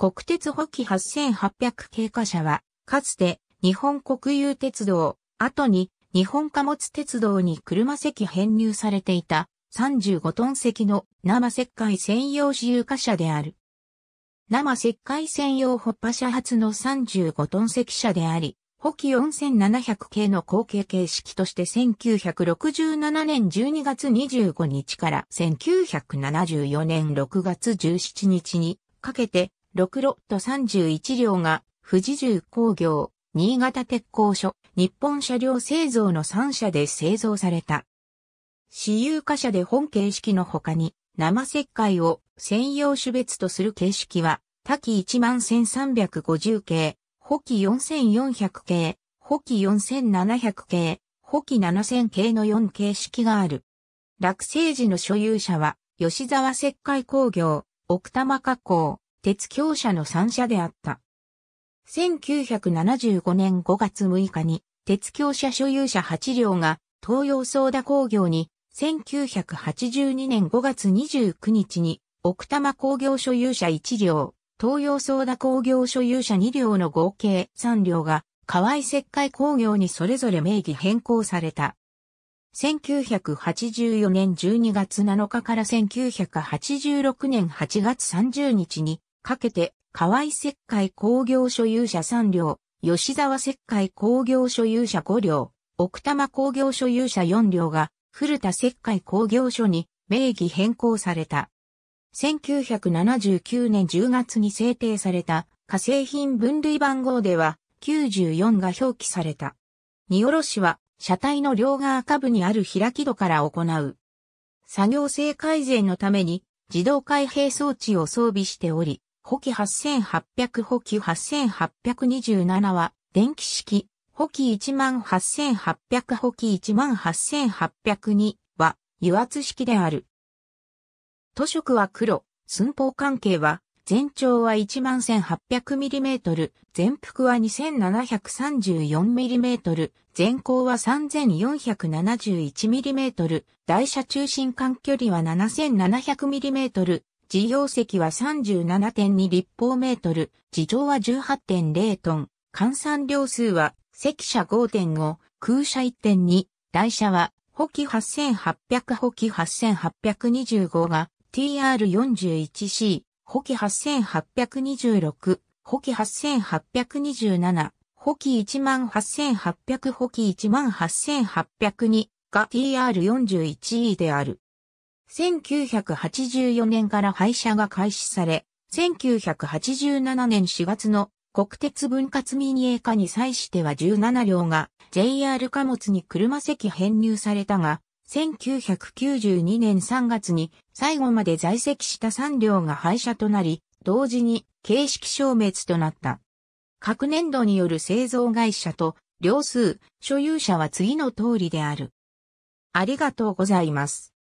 国鉄補機8800系貨車は、かつて日本国有鉄道、後に日本貨物鉄道に車席編入されていた35トン席の生石灰専用私有貨車である。生石灰専用発破車発の35トン席車であり、補機4700系の後継形式として1967年12月25日から1974年6月17日にかけて6ロット31両が富士重工業、新潟鉄工所、日本車両製造の3社で製造された。私有化車で本形式の他に生石灰を専用種別とする形式は、多万11350系、補機4400系、補機4700系、補機7000系の4形式がある。落成時の所有者は、吉沢石灰工業、奥多摩加工、鉄橋車の3社であった。1975年5月6日に、鉄橋車所有者8両が、東洋ソーダ工業に、1982年5月29日に、奥多摩工業所有者1両、東洋ソーダ工業所有者2両の合計3両が、河合石灰工業にそれぞれ名義変更された。1984年12月7日から1986年8月30日に、かけて、河合石灰工業所有者3両、吉沢石灰工業所有者5両、奥多摩工業所有者4両が、古田石灰工業所に名義変更された。1979年10月に制定された、化成品分類番号では、94が表記された。荷下ろしは、車体の両側下部にある開き戸から行う。作業性改善のために、自動開閉装置を装備しており、補記8800補記8827は、電気式、補記18800補記18802は、油圧式である。図色は黒、寸法関係は、全長は 11,800mm、全幅は 2,734mm、全高は 3,471mm、台車中心間距離は 7,700mm、事業席は37.2立方メートル、地上は18.0トン、換算量数は、積車5.5、空車1.2、台車は、補機8800補機8825が TR41C、補機8826、補機8827、補機18800補機18802が TR41E である。1984年から廃車が開始され、1987年4月の国鉄分割民営化に際しては17両が JR 貨物に車席編入されたが、1992年3月に最後まで在籍した3両が廃車となり、同時に形式消滅となった。各年度による製造会社と両数、所有者は次の通りである。ありがとうございます。